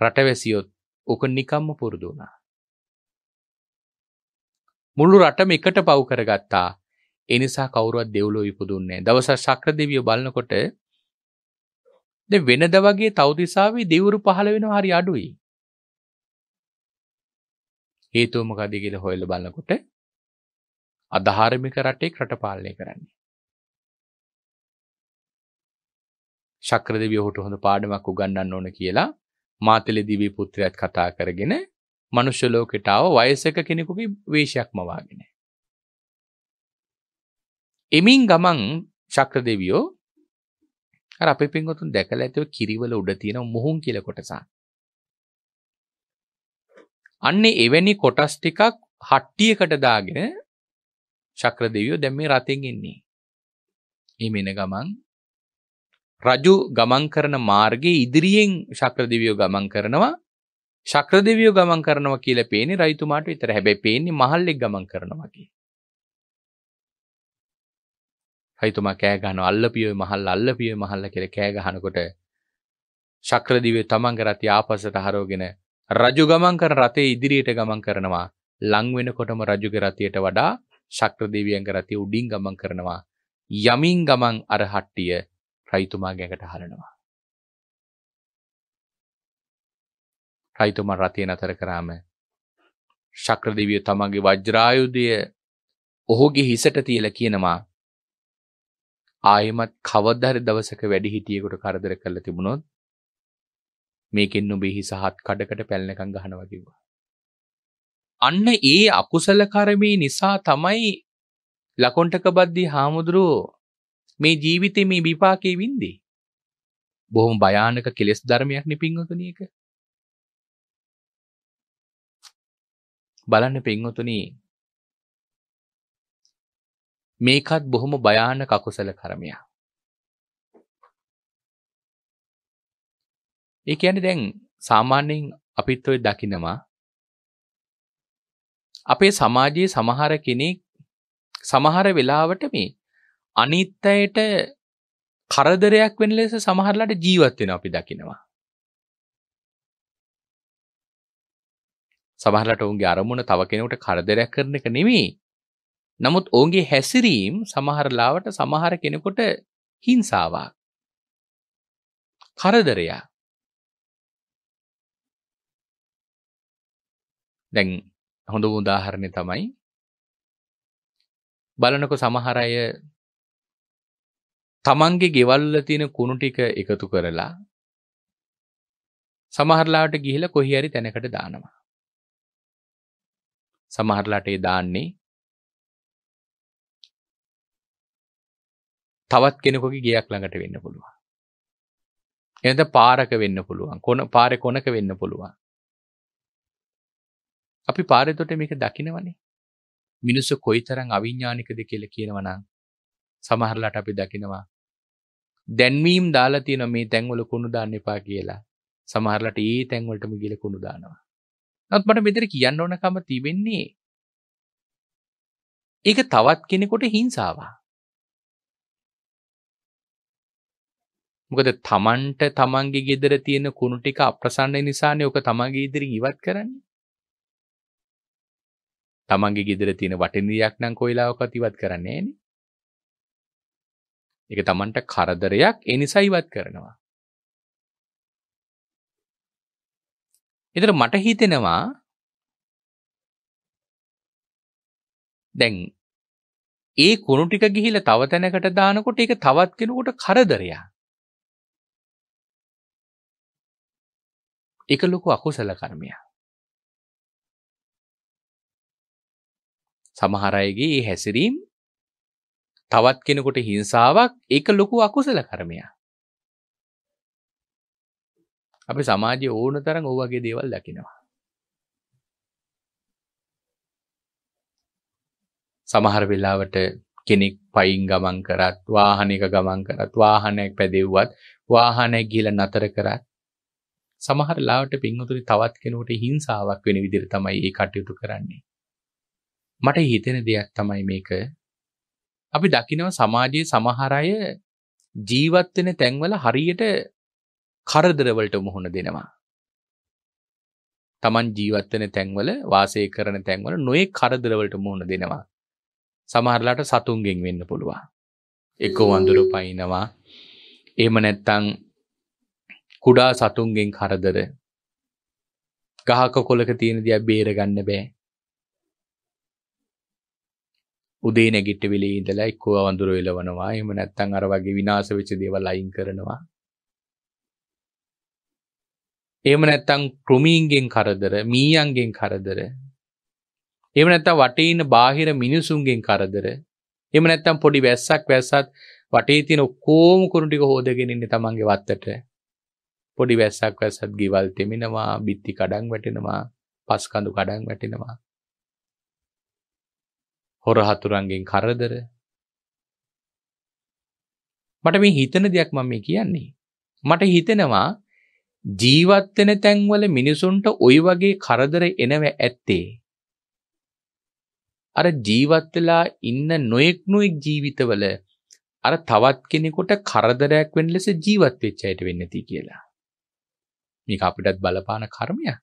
රටවැසියොත් ඕක නිකම්ම පුරුදු වුණා. මුළු රටම එකට පව් කරගත්තා. ඒ නිසා කවුරුවත් දෙව්ලොව ඉපදුන්නේ නැහැ. දවසක් ශක්‍රදේවිය බලනකොට දැන් වෙනද වගේ තවුතිසාවේ දෙවිවරු පහළ වෙනවා හරි අඩුයි. හේතුව මොකද කියලා හොයලා බලනකොට අධාර්මික රටේ රට පාලනය කරන්නේ. ශක්‍රදේවිය ඔහුට හොඳ පාඩමක් උගන්වන්න ඕන කියලා මාතලේ දිවි පුත්‍රයාත් කතා කරගෙන මනුෂ්‍ය ලෝකයට ආව වයසක කෙනෙකුගේ වේශයක් මවාගෙන. එමින් ගමන් ශක්‍රදේවියෝ අර අපේ පින්වතුන් දැකලා ඇතිව කිරිවල උඩ තියෙන මුහුන් කියලා කොටසක්. අන්නේ එවැනි කොටස් ටිකක් හට්ටියකට දාගෙන චක්‍ර දෙවියෝ දැන් මේ රතෙන් එන්නේ. මේ මෙන ගමන් රජු ගමන් කරන මාර්ගයේ ඉදිරියෙන් චක්‍ර දෙවියෝ ගමන් කරනවා. චක්‍ර දෙවියෝ ගමන් කරනවා කියලා පේන්නේ රයිතුමාට විතර. හැබැයි පේන්නේ මහල්ලෙක් ගමන් කරනවා කියලා. රයිතුමා කෑ ගහනවා අල්ලපියෝ මහල්ල අල්ලපියෝ මහල්ල කියලා කෑ ගහනකොට චක්‍රදිවය තමන්ගේ රති ආපසට හරවගෙන රජු ගමන් කරන රතේ ඉදිරියට ගමන් කරනවා. ලං වෙනකොටම රජුගේ රතියට වඩා ශක්‍ර දෙවියන්ගේ රතිය උඩින් ගමන් කරනවා. යමින් ගමන් අර හට්ටිය රයිතුමා ගැඟට හරනවා. රයිතුමා රතිය නතර කරාම ශක්‍ර දෙවිය තමගේ වජ්‍රායුධය ඔහුගේ හිසට තියලා කියනවා ආයෙමත් කවදාද දවසක වැඩිහිටියෙකුට කරදර කළ තිබුණොත් මේකෙන් ඔබේ හිස හත් කඩකට පැලනකම් ගහනවා කිව්වා. අන්න ඒ අකුසල කර්මී නිසා තමයි ලකොණ්ඩක බද්දී හාමුදුරුවෝ මේ ජීවිතේ මේ විපාකේ වින්දේ. බොහොම භයානක කෙලෙස් ධර්මයක් නේ පින්වතුනි එක. බලන්න පින්වතුනි මේකත් බොහොම භයානක අකුසල කර්මයක්. ඒ කියන්නේ දැන් සාමාන්‍යයෙන් අපිත් ඔය දකිනවා අපේ සමාජයේ සමහර කෙනෙක් සමහර වෙලාවට මේ අනිත්යයට කරදරයක් වෙන ලෙස සමහරලාට ජීවත් වෙනවා අපි දකිනවා. සමහරලාට ඔවුන්ගේ අරමුණ තව කෙනෙකුට කරදරයක් කරන එක නෙමෙයි. නමුත් ඔවුන්ගේ හැසිරීම් සමහරලාවට සමහර කෙනෙකුට හිංසාවක්. කරදරයක්. දැන් හොඳ උදාහරණය තමයි බලනකො සමහර අය තමන්ගේ ගෙවල්ල තියෙන කුණු ටික එකතු කරලා සමහරලාට ගිහිලා කොහි හරි තැනකට දානවා. සමහරලාට ඒ දාන්නේ තවත් කෙනෙකුගේ ගියක් ළඟට වෙන්න පුළුවන්. එනද පාරක වෙන්න පුළුවන්. කොන පාරේ කොනක වෙන්න පුළුවන්. අපි පාරෙදොට මේක දකිනවනේ. මිනිස්සු කොයිතරම් අවිඥානිකද කියලා කියනවනම් සමහරලාට අපි දකිනවා. දැන්වීම් දාලා තියෙන මේ තැන්වල කුණු දාන්න එපා කියලා. සමහරලාට ඒ තැන්වලටම ගිහලා කුණු දානවා. නමුත් මට මෙතන කියන්න ඕනකම තිබෙන්නේ ඒක තවත් කෙනෙකුට හිංසාවක්. මොකද තමන්ට තමන්ගේ ගෙදර තියෙන කුණු ටික අප්‍රසන්න නිසානේ ඔක තමන්ගේ ඉදිරියෙන් ඉවත් කරන්නේ. තමන්ගේ ගෙදර තියෙන වටිනියක් නම් කොයිලාවකත් ඉවත් කරන්නේ නෑනේ. ඒක තමන්ට කරදරයක් ඒ නිසා ඉවත් කරනවා. ඒතර මට හිතෙනවා දැන් ඒ කුණු ටික ගිහිල්ලා තව තැනකට දානකොට ඒක තවත් කෙනෙකුට කරදරයක්. ඒක ලොකු අකුසල කර්මයක්. සමහර අයගේ හැසිරීම තවත් කෙනෙකුට හිංසාවක් ඒක ලොකු අකුසල කර්මයක්. අපි සමාජයේ ඕන තරම් ඔය වගේ දේවල් දකිනවා. සමහර වෙලාවට කෙනෙක් පයින් ගමන් කරත් වාහනයක ගමන් කරත් වාහනයක් පැදෙව්වත් වාහනයක් ගිහලා නතර කරත් සමහර ලාවට පින්වතුනි තවත් කෙනෙකුට හිංසාවක් වෙන විදිහට තමයි මේ කටයුතු කරන්නේ. මට හිතෙන දෙයක් තමයි මේක. අපි දකිනවා සමාජයේ සමහර අය ජීවත් වෙන තැන්වල හරියට කරදරවලට මුහුණ දෙනවා. Taman ජීවත් වෙන තැන්වල වාසය කරන තැන්වල නොයේ කරදරවලට මුහුණ දෙනවා. සමහරලාට සතුන්ගෙන් වෙන්න පුළුවන්. එක්ක වඳුරු පයින්නවා. එහෙම නැත්නම් කුඩා සතුන්ගෙන් කරදර. ගහක කොලක තියෙන දියා බේර ගන්න බෑ. උදේ නැගිටවිලේ ඉඳලා එක්කෝ වඳුර එලවනවා. එහෙම නැත්නම් අර වගේ විනාශ වෙච්ච දේවල් අයින් කරනවා. එහෙම නැත්නම් කෘමීන්ගෙන් කරදර, මීයන්ගෙන් කරදර. එහෙම නැත්නම් වටේ ඉන්න බාහිර මිනිසුන්ගෙන් කරදර. එහෙම නැත්නම් පොඩි වැස්සක් වැස්සත් වටේ තියෙන ඔක්කොම කුණු ටික හොදගෙන ඉන්නේ තමන්ගේ වත්තට. පොඩි වැස්සක් වැස්සත් ගෙවල් තෙමෙනවා, බිත්ති කඩන් වැටෙනවා, පස් කඳු කඩන් වැටෙනවා. හොර හතුරන්ගෙන් කරදර මට මේ හිතන දෙයක් මම මේ කියන්නේ මට හිතෙනවා ජීවත් වෙන තැන්වල මිනිසුන්ට ওই වගේ කරදර එනව ඇත්තේ අර ජීවත් වෙලා ඉන්න නොයෙක් නොයෙක් ජීවිතවල අර තවත් කෙනෙකුට කරදරයක් වෙන ලෙස ජීවත් වෙච්ච අයට වෙන්නේ නැති කියලා. මේක අපිටත් බලපාන කර්මයක්.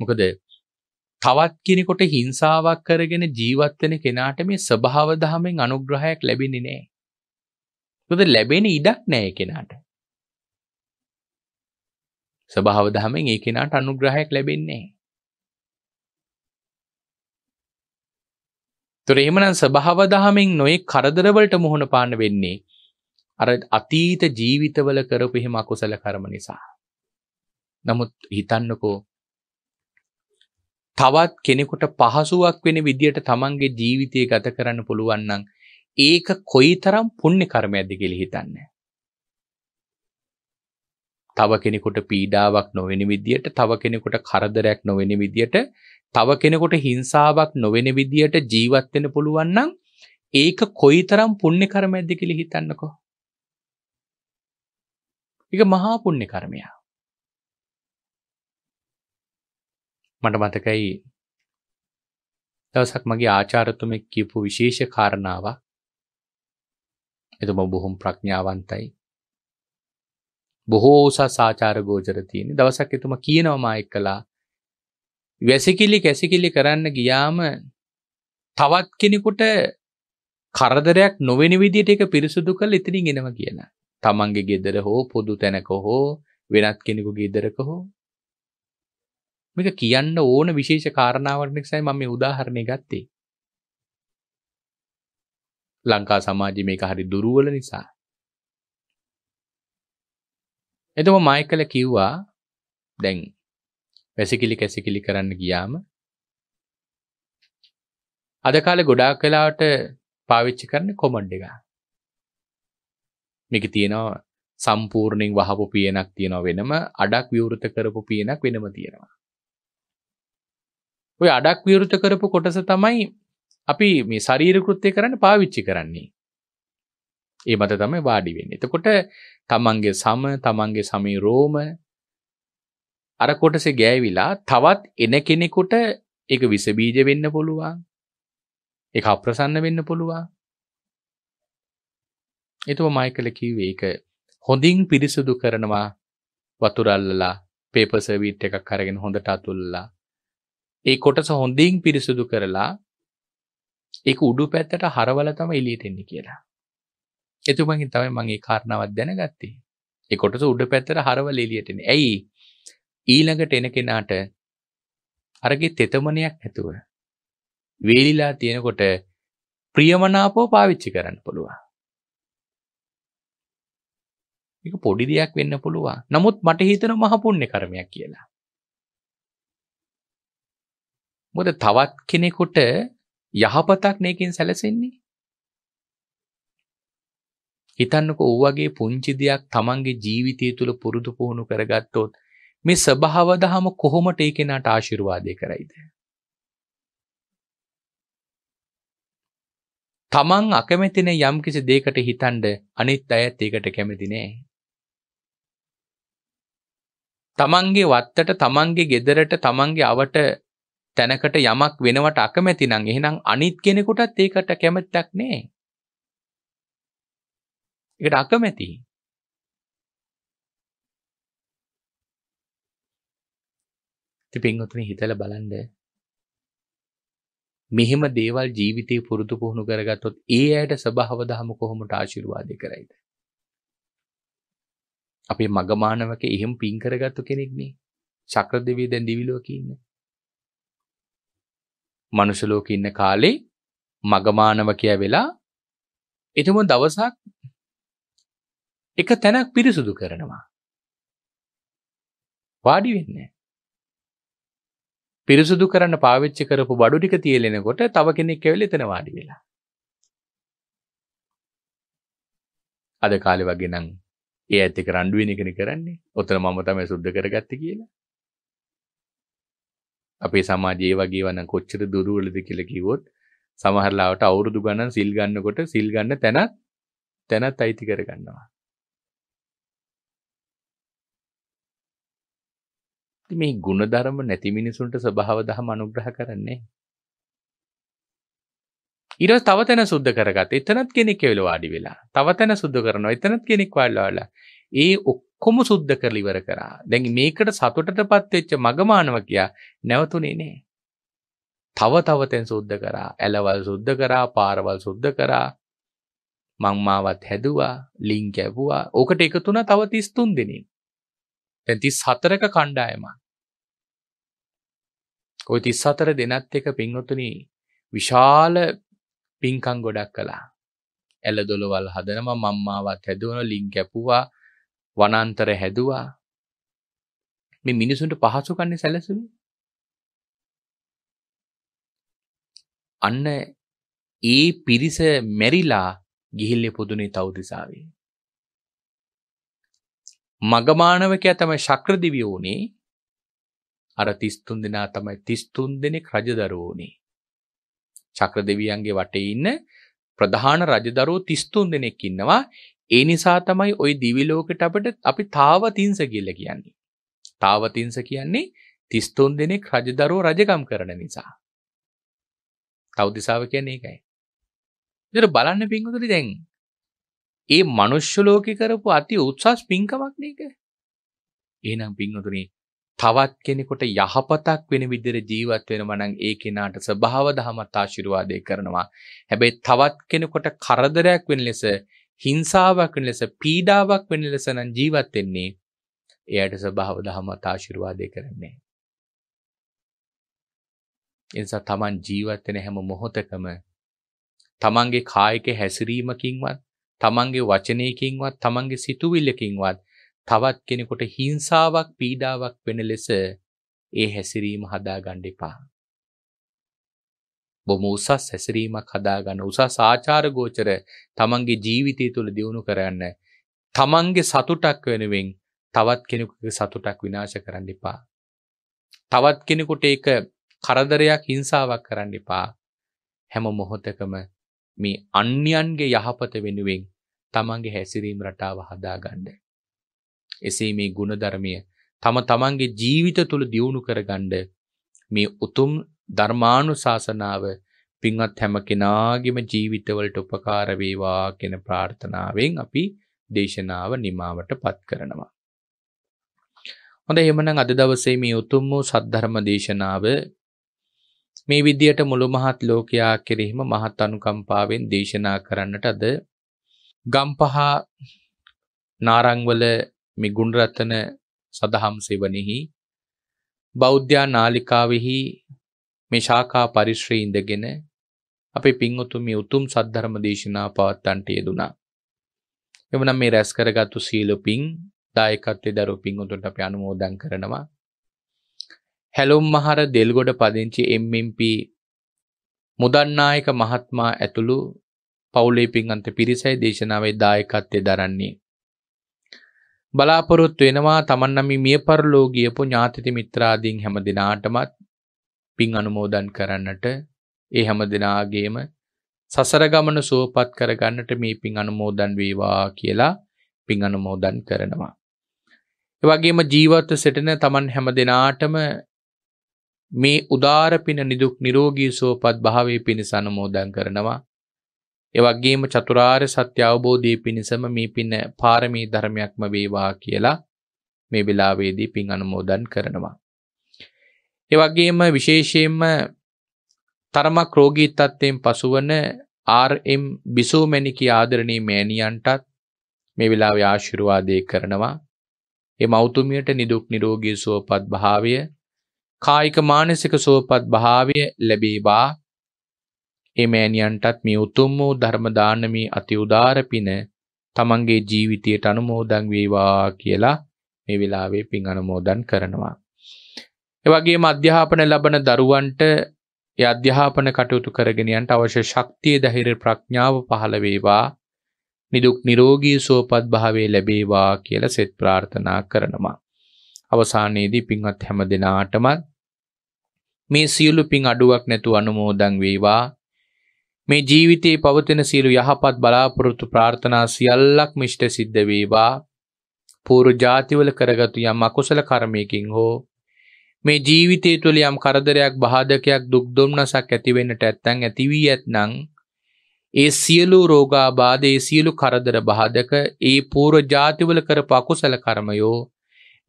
මොකද තවත් කෙනෙකොට හිංසාවක් කරගෙන ජීවත්වන කෙනාට මේ ස්වභාව දහමෙන් අනුග්‍රහයක් ලැබෙන්නේ නෑ. තොද ලැබෙන ඉඩක් නෑ කෙනාට. ස්වභාව දහමෙන් ඒ කෙනාට අනුග්‍රහයක් ලැබෙන්නේ තොර එහෙමනම් ස්වභාව දහමෙන් නොයේ කරදරවලට මුහුණ පාන්න වෙන්නේ අර අතීත ජීවිතවල කරපු එහෙම අකුසල කර්ම නිසා. නමුත් හිතන්නකෝ තවත් කෙනෙකුට පහසුවක් වෙන විදියට තමන්ගේ ජීවිතය ගත කරන්න පුළුවන් නම් ඒක කොයිතරම් පුණ්‍ය කර්මයක්ද කියලා හිතන්න. තව කෙනෙකුට පීඩාවක් නොවන විදියට, තව කෙනෙකුට කරදරයක් නොවන විදියට, තව කෙනෙකුට හිංසාවක් නොවන විදියට ජීවත් වෙන්න පුළුවන් නම් ඒක කොයිතරම් පුණ්‍ය කර්මයක්ද කියලා හිතන්නකෝ. ඒක මහා පුණ්‍ය කර්මයක්. මට මතකයි දවසක් මගේ ආචාරතුමෙක් කියපු විශේෂ කාරණාවක් එතුම බොහොම ප්‍රඥාවන්තයි බොහෝ උසස් ආචාර ගෝචර තියෙන දවසක් එතුම කියනවා මායෙක් කළා වැසිකිලි කැසිකිලි කරන්න ගියාම තවත් කෙනෙකුට කරදරයක් නොවෙන විදිහට ඒක පිරිසුදු කරලා ඉතිරින් එනවා කියලා. තමන්ගේ ගෙදර හෝ පොදු තැනක හෝ වෙනත් කෙනෙකුගේ ගෙදරක හෝ මේක කියන්න ඕන විශේෂ කාරණාවක් නිසායි මම මේ උදාහරණය ගත්තේ. ලංකා සමාජයේ මේක හරි දුර්වල නිසා. එතකොට මයිකල් කිව්වා දැන් වැසිකිලි කැසිකිලි කරන්න ගියාම අද කාලේ ගොඩාක් වෙලාවට පාවිච්චි කරන කොමන්ඩ් එක. මේක තියෙනවා සම්පූර්ණයෙන් වහපු පියනක් තියෙනවා වෙනම අඩක් විවෘත කරපු පියනක් වෙනම තියෙනවා. ඔය අඩක් විවෘත කරපු කොටස තමයි අපි මේ ශරීරකෘත්ය කරන්න පාවිච්චි කරන්නේ. ඒ මත තමයි වාඩි වෙන්නේ. එතකොට තමන්ගේ සම තමන්ගේ සමී රෝම අර කොටසේ ගෑවිලා තවත් එන කෙනෙකුට ඒක විස බීජ වෙන්න පුළුවන්. ඒක අප්‍රසන්න වෙන්න පුළුවන්. එතකොට මයිකල් කිව්වේ ඒක හොඳින් පිරිසුදු කරනවා වතුර අල්ලලා පේපර් සර්විට් එකක් අරගෙන හොඳට අතුල්ලා ඒ කොටස හොඳින් පිරිසුදු කරලා ඒක උඩු පැත්තට හරවලා තමයි එළියට එන්නේ කියලා. එතුමන්ගෙන් තමයි මම ඒ කාරණාවක් දැනගත්තේ. ඒ කොටස උඩ පැත්තට හරවලා එළියට එන්නේ. ඇයි? ඊළඟට එන කෙනාට අරගේ තෙතමනයක් නැතුව වේලිලා තියෙනකොට ප්‍රියමනාපව පාවිච්චි කරන්න පුළුවන්. ඒක පොඩි දෙයක් වෙන්න පුළුවන්. නමුත් මට හිතෙන මහ පුණ්‍ය කර්මයක් කියලා. මොකද තවත් කෙනෙකුට යහපතක් මේකෙන් සැලසෙන්නේ. හිතන්නකෝ ඌ වගේ පුංචි දෙයක් Tamanගේ ජීවිතය තුල පුරුදු පුහුණු කරගත්තොත් මේ ස්වභාව දහම කොහොමද ඒ කෙනාට ආශිර්වාදේ කරයිද? Taman අකමැති නේ යම්කිසි දෙයකට හිතනද අනිත් අයත් ඒකට කැමති නෑ. Tamanගේ වත්තට Tamanගේ gederට Tamanගේ අවට තැනකට යමක් වෙනවට අකමැති නම් එහෙනම් අනිත් කෙනෙකුටත් ඒකට කැමැත්තක් නෑ. ඒකට අකමැති. තිපින්වතුනි හිතලා බලන්න. මෙහෙම දේවල් ජීවිතේ පුරුදු පුහුණු කරගත්තොත් ඒ ඇයට ස්වභාව දහම කොහොමද ආශිර්වාද කරයිද? අපේ මගමානවක එහෙම පින් කරගත්තු කෙනෙක් නේ. චක්‍රදෙවිය දැන් දිවිලෝකේ ඉන්නේ. මනුෂ්‍ය ලෝකේ ඉන්න කාලේ මගමානව කිය වෙලා එතුම දවසක් එක තැනක් පිරිසුදු කරනවා. වාඩි වෙන්නේ. පිරිසුදු කරන්න පාවිච්චි කරපු බඩු ටික තියෙලෙනකොට තව කෙනෙක් ඇවිල්ලා එතන වාඩි වෙලා. අද කාලේ වගේ නම් ඒ ඇත්තක රණ්ඩු වෙන එකනේ කරන්නේ. ඔතන මම තමයි සුද්ධ කරගත්තේ කියලා. අපේ සමාජයේ වගේ වන කොච්චර දුරුවලද කියලා කිව්වොත් සමහරලාවට අවුරුදු ගණන් සිල් ගන්නකොට සිල් ගන්න තැනත් තැනත් අයිති කරගන්නවා. මේ ಗುಣධර්ම නැති මිනිසුන්ට ස්වභාව දහම අනුග්‍රහ කරන්නේ. ඊට තව තැන සුද්ධ කරගත්ත. එතනත් කෙනෙක් ඇවිල්ලා වාඩි වෙලා. තව තැන සුද්ධ කරනවා. එතනත් කෙනෙක් වාඩිලා. ඒ ඔක්කොම සුද්ධ කරලා ඉවර කරා. දැන් මේකට සතුටටපත් වෙච්ච මගමානව කියා නැවතුනේ නෑ. තව තව තෙන් සුද්ධ කරා. ඇලවල් සුද්ධ කරා, පාරවල් සුද්ධ කරා. මං මාවත් හැදුවා, ලින්ක් ඇපුවා. ඕකට එකතු වුණා තව 33 දිනේ. දැන් 34ක කණ්ඩායමක්. ওই 34 දෙනත් එක පින්වතුනි විශාල පින්කම් ගොඩක් කළා. ඇල දොළවල් හදනවා මම්මාවත් හැදුවන ලින්ක් කැපුවා වනාන්තර හැදුවා. මේ මිනිසුන්ට පහසු කන්නේ සැලසුවේ. අන්න ඒ පිරිස මැරිලා ගිහිල්ලේ පුදුනේ තවුදිසාවේ. මගමානවකයා තමයි ශක්‍රදිවිය වුණේ. අර 33 දෙනා තමයි 33 දෙනෙක් රජදරුවෝ වුණේ. ශක්‍රදෙවියන්ගේ වටේ ඉන්න ප්‍රධාන රජදරුවෝ 33 දෙනෙක් ඉන්නවා. ඒ නිසා තමයි ওই දිවි ලෝකෙට අපිට අපි තාවතින්ස කියලා කියන්නේ. තාවතින්ස කියන්නේ 33 දෙනෙක් රජදරුව රජකම් කරන නිසා. තවදිසාව කියන්නේ ඒකයි. ඉතින් බලන්න පින්වතුනි දැන් ඒ මනුෂ්‍ය ලෝකේ කරපු අති උත්සස් පින්කමක් නේක. එහෙනම් පින්වතුනි තවත් කෙනෙකුට යහපතක් වෙන විදිහට ජීවත් වෙනවා නම් ඒ කෙනාට ස්වභාව දහමත් ආශිර්වාදේ කරනවා. හැබැයි තවත් කෙනෙකුට කරදරයක් වෙන ලෙස හිංසාවක් වෙන ලෙස පීඩාවක් වෙන ලෙස නම් ජීවත් වෙන්නේ එයාට ස්වභාව දහමත් ආශිර්වාදේ කරන්නේ. එනිසා Taman ජීවත් වෙන හැම මොහොතකම Tamanගේ කායික හැසිරීමකින්වත් තමන්ගේ වචනයකින්වත් තමන්ගේ සිතුවිල්ලකින්වත් තවත් කෙනෙකුට හිංසාවක් පීඩාවක් වෙන ලෙස ඒ හැසිරීම හදාගන්න එපා. බොහොම උසස් හැසිරීමක් හදාගන්න උසස් ආචාර ගෝචර තමන්ගේ ජීවිතය තුළ දියුණු කරන්න තමන්ගේ සතුටක් වෙනුවෙන් තවත් කෙනෙකුගේ සතුටක් විනාශ කරන්න එපා තවත් කෙනෙකුට ඒක කරදරයක් හිංසාවක් කරන්න එපා හැම මොහොතකම මේ අන්‍යයන්ගේ යහපත වෙනුවෙන් තමන්ගේ හැසිරීම් රටාව හදාගන්න. එසේ මේ ගුණධර්මය තම තමන්ගේ ජීවිත තුළ දියුණු කරගන්න මේ උතුම් ධර්මානුශාසනාව පින්වත් හැම කෙනාගේම ජීවිතවලට උපකාර වේවා කියන ප්‍රාර්ථනාවෙන් අපි දේශනාව නිමාවටපත් කරනවා. හොඳ එහෙමනම් අද දවසේ මේ උතුම් වූ සද්ධර්ම දේශනාව මේ විදියට මුළු මහත් ලෝකයා කෙරෙහිම මහත් අනුකම්පාවෙන් දේශනා කරන්නට අද ගම්පහ නාරංවල මේ ගුණරතන සදහම් සෙවණෙහි බෞද්ධා නාලිකාවෙහි මේ ශාකා පරිශ්‍රයේ ඉඳගෙන අපේ පින්වතුන් මේ උතුම් සද්ධර්ම දේශනා පවත්වන්නට යෙදුණා. එවනම් මේ රැස් කරගත්තු සීල පින් දායකත්වයේ දරු පින්වතුන්ට අපි අනුමෝදන් කරනවා. හැලොම් මහර දෙල්ගොඩ පදිංචි MMP මුදන්නායක මහත්මයා ඇතුළු පවුලේ පින්වන්ත පිරිසයි දේශනාවේ දායකත්වය දරන්නේ. බලාපොරොත්තු වෙනවා තමන් නම් මිය පරලෝ ගියපු ඥාතිති මිත්‍රාදීන් හැම දිනාටමත් පින් අනුමෝදන් කරන්නට ඒ හැම දෙනාගේම සසර ගමන සුවපත් කරගන්නට මේ පින් අනුමෝදන් වේවා කියලා පින් අනුමෝදන් කරනවා. ඒ වගේම ජීවත්ව සිටින Taman හැම දෙනාටම මේ උදාර පින නිදුක් නිරෝගී සුවපත් භාවයේ පිණිස අනුමෝදන් කරනවා. ඒ වගේම චතුරාර්ය සත්‍ය අවබෝධයේ පිණිසම මේ පින පාරමී ධර්මයක්ම වේවා කියලා මේ වෙලාවේදී පින් අනුමෝදන් කරනවා. ඒ වගේම විශේෂයෙන්ම තරමක් රෝගී තත්ත්වයෙන් පසුවන RM බිසෝමැණිකී ආදරණීය මෑණියන්ටත් මේ වෙලාවේ ආශිර්වාදේ කරනවා. ඒ මෞතුමියට නිදුක් නිරෝගී සුවපත් භාවය, කායික මානසික සුවපත් භාවය ලැබේවා. ඒ මෑණියන්ටත් මේ උතුම් වූ ධර්ම දානමේ අති උදාර පින තමන්ගේ ජීවිතයට අනුමෝදන් වේවා කියලා මේ වෙලාවේ පින් අනුමෝදන් කරනවා. එවගේ අධ්‍යාපන ලබන දරුවන්ට අධ්‍යාපන කටයුතු කරගෙනයන්ට අවශ්‍ය ශක්තිය දහිර ප්‍රඥාව පහළවේවා නිදුක් නිරෝගී සුවපත් භාවේ ලැබේවා කියල සෙත් ප්‍රාර්ථනා කරනවා. අවසානයේදී පින්වත් හැම දෙනාටමත් මේ සියලු පින් අඩුවක් නැතු අනුමෝදන් වේවා මේ ජීවිතයේ පවතින සියලු යහපත් බලාපොරොත්තු ප්‍රාර්ථනා සියල්ලක් මිෂ්ට සිද්ධ වේවා පූරු ජාතිවල කරගතු යම් අකුසල කර්මයකින් හෝ මේ ජීවිතය තුළ යම් කරදරයක් බාධකයක් දුක් දුම්නසක් ඇතිවෙන්නට ඇත්තන් ඇතිවී ඇත්නං ඒ සියලු රෝගාබාධ ඒ සියලු කරදර බාධක ඒ පූර්ව ජාතිවල කර පකුසල කර්මයෝ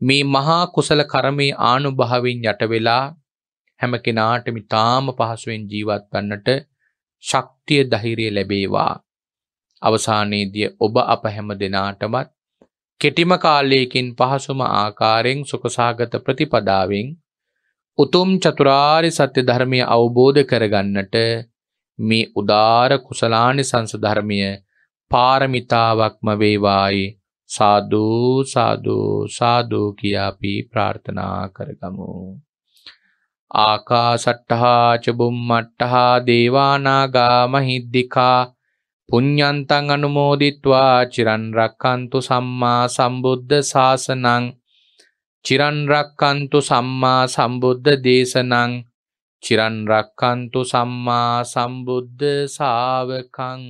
මේ මහා කුසල කරමේ ආනුභාවෙන් යටවෙලා හැම කෙනාට මිතාම පහසුවෙන් ජීවත් වන්නට ශක්තිය ධෛර්යය ලැබේවා අවසානයේදී ඔබ අප හැම දෙනාටමත් කෙටිම කාලයකින් පහසුම ආකාරයෙන් සුකසාගත ප්‍රතිපදාවෙන් උතුම් චතුරාරි සත්‍ය ධර්මය අවබෝධ කරගන්නට මේ උදාර කුසලානි සංසධර්මය පාරමිතාවක්ම වේවායි සාධූ සාධූ සාධූ කියාපි ප්‍රාර්ථනා කරගමු. ආකා සට්ටහා චබුම් මට්ටහා දේවානාගා මහිද්දිකා පුඤ්ඤන්තං අනුමෝදිත්වා චිරන් රක්칸තු සම්මා සම්බුද්ධ ශාසනං චිරන් රක්칸තු සම්මා සම්බුද්ධ දේශනං චිරන් රක්칸තු සම්මා සම්බුද්ධ ශාවකං